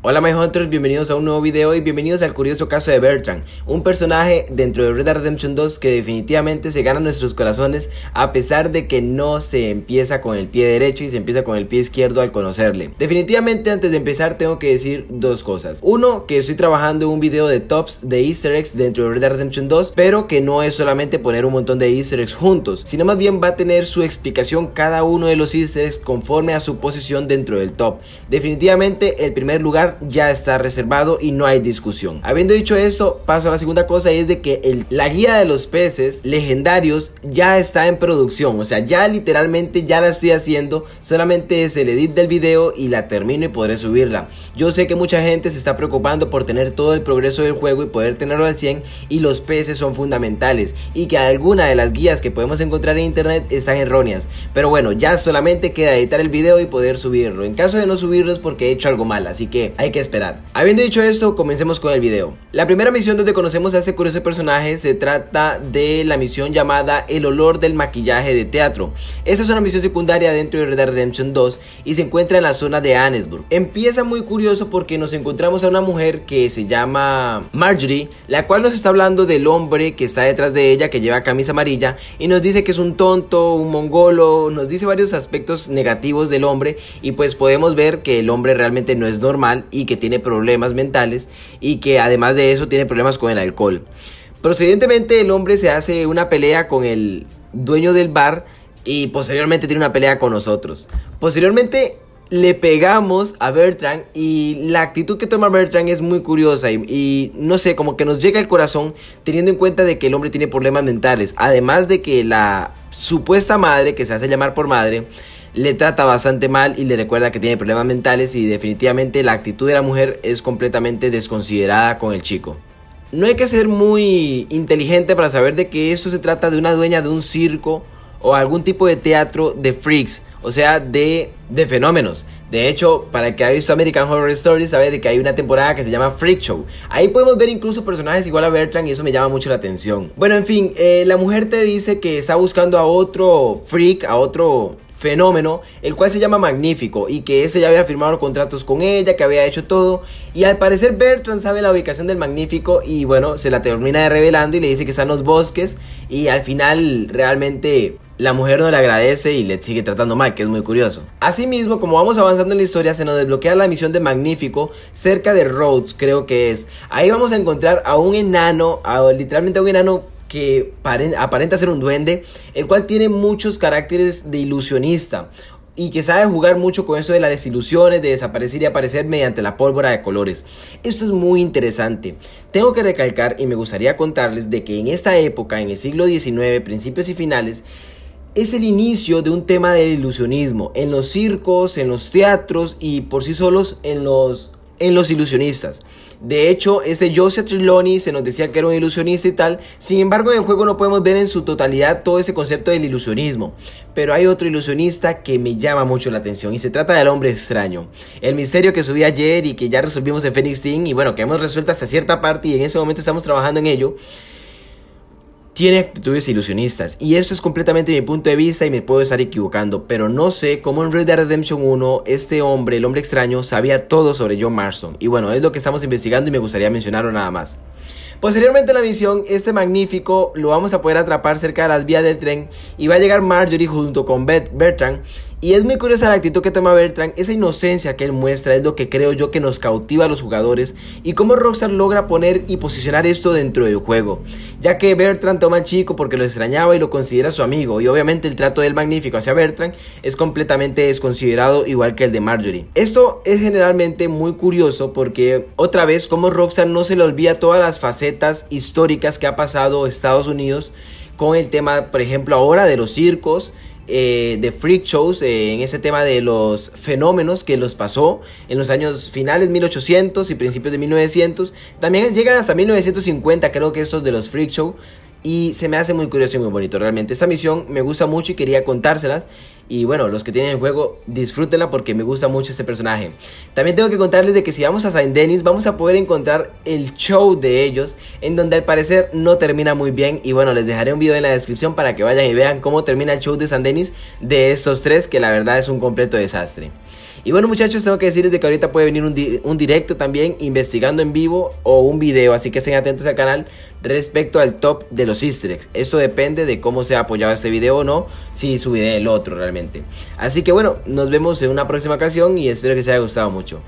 Hola My Hunters, bienvenidos a un nuevo video y bienvenidos al curioso caso de Bertrand, un personaje dentro de Red Dead Redemption 2 que definitivamente se gana nuestros corazones a pesar de que no se empieza con el pie derecho y se empieza con el pie izquierdo al conocerle. Definitivamente antes de empezar tengo que decir dos cosas. Uno, que estoy trabajando un video de tops de easter eggs dentro de Red Dead Redemption 2, pero que no es solamente poner un montón de easter eggs juntos, sino más bien va a tener su explicación cada uno de los easter eggs conforme a su posición dentro del top. Definitivamente el primer lugar ya está reservado y no hay discusión. Habiendo dicho eso, paso a la segunda cosa y es de que la guía de los peces legendarios ya está en producción. O sea, ya literalmente ya la estoy haciendo. Solamente es el edit del video y la termino y podré subirla. Yo sé que mucha gente se está preocupando por tener todo el progreso del juego y poder tenerlo al 100 y los peces son fundamentales y que alguna de las guías que podemos encontrar en internet están erróneas. Pero bueno, ya solamente queda editar el video y poder subirlo. En caso de no subirlo es porque he hecho algo mal, así que hay que esperar. Habiendo dicho esto, comencemos con el video. La primera misión donde conocemos a ese curioso personaje se trata de la misión llamada El olor del maquillaje de teatro. Esta es una misión secundaria dentro de Red Dead Redemption 2 y se encuentra en la zona de Annesburg. Empieza muy curioso porque nos encontramos a una mujer que se llama Marjorie, la cual nos está hablando del hombre que está detrás de ella que lleva camisa amarilla y nos dice que es un tonto, un mongolo, nos dice varios aspectos negativos del hombre y pues podemos ver que el hombre realmente no es normal y que tiene problemas mentales y que además de eso tiene problemas con el alcohol. Procedentemente el hombre se hace una pelea con el dueño del bar y posteriormente tiene una pelea con nosotros. Posteriormente le pegamos a Bertrand y la actitud que toma Bertrand es muy curiosa y, y, no sé, como que nos llega al corazón teniendo en cuenta de que el hombre tiene problemas mentales, además de que la supuesta madre, que se hace llamar por madre, le trata bastante mal y le recuerda que tiene problemas mentales y definitivamente la actitud de la mujer es completamente desconsiderada con el chico. No hay que ser muy inteligente para saber de que esto se trata de una dueña de un circo o algún tipo de teatro de freaks, o sea, de, de fenómenos. De hecho, para el que ha visto American Horror Story sabe de que hay una temporada que se llama Freak Show. Ahí podemos ver incluso personajes igual a Bertrand y eso me llama mucho la atención. Bueno, en fin, eh, la mujer te dice que está buscando a otro freak, a otro fenómeno, el cual se llama Magnífico y que ese ya había firmado contratos con ella, que había hecho todo y al parecer Bertrand sabe la ubicación del Magnífico y bueno, se la termina de revelando y le dice que están los bosques y al final realmente la mujer no le agradece y le sigue tratando mal, que es muy curioso. Asimismo, como vamos avanzando en la historia, se nos desbloquea la misión de Magnífico cerca de Rhodes, creo que es. Ahí vamos a encontrar a un enano, literalmente a un enano que aparenta ser un duende, el cual tiene muchos caracteres de ilusionista y que sabe jugar mucho con eso de las desilusiones, de desaparecer y aparecer mediante la pólvora de colores. Esto es muy interesante. Tengo que recalcar y me gustaría contarles de que en esta época, en el siglo XIX, principios y finales, es el inicio de un tema del ilusionismo en los circos, en los teatros y por sí solos en los en los ilusionistas. De hecho, este Joseph Triloni se nos decía que era un ilusionista y tal. Sin embargo, en el juego no podemos ver en su totalidad todo ese concepto del ilusionismo. Pero hay otro ilusionista que me llama mucho la atención y se trata del hombre extraño. El misterio que subí ayer y que ya resolvimos en Phoenix Team y bueno, que hemos resuelto hasta cierta parte y en ese momento estamos trabajando en ello tiene actitudes ilusionistas y eso es completamente mi punto de vista y me puedo estar equivocando, pero no sé cómo en Red Dead Redemption 1 este hombre, el hombre extraño, sabía todo sobre John Marston. Y bueno, es lo que estamos investigando y me gustaría mencionarlo nada más. Posteriormente a la misión, este magnífico lo vamos a poder atrapar cerca de las vías del tren y va a llegar Marjorie junto con Bertrand y es muy curiosa la actitud que toma Bertrand, esa inocencia que él muestra es lo que creo yo que nos cautiva a los jugadores y cómo Rockstar logra poner y posicionar esto dentro del juego, ya que Bertrand toma al chico porque lo extrañaba y lo considera su amigo y obviamente el trato del magnífico hacia Bertrand es completamente desconsiderado igual que el de Marjorie. Esto es generalmente muy curioso porque otra vez como Rockstar no se le olvida todas las facetas históricas que ha pasado Estados Unidos con el tema, por ejemplo, ahora de los circos, eh, de freak shows, eh, en ese tema de los fenómenos que los pasó en los años finales 1800 y principios de 1900. También llegan hasta 1950, creo que esos de los freak show. Y se me hace muy curioso y muy bonito, realmente. Esta misión me gusta mucho y quería contárselas. Y bueno, los que tienen el juego, disfrútenla porque me gusta mucho este personaje. También tengo que contarles de que si vamos a Saint Denis, vamos a poder encontrar el show de ellos, en donde al parecer no termina muy bien. Y bueno, les dejaré un video en la descripción para que vayan y vean cómo termina el show de Saint Denis de estos tres, que la verdad es un completo desastre. Y bueno muchachos, tengo que decirles que ahorita puede venir un, directo también investigando en vivo o un video, así que estén atentos al canal respecto al top de los easter eggs. Esto depende de cómo sea apoyado este video o no, si subiré el otro realmente. Así que bueno, nos vemos en una próxima ocasión y espero que se haya gustado mucho.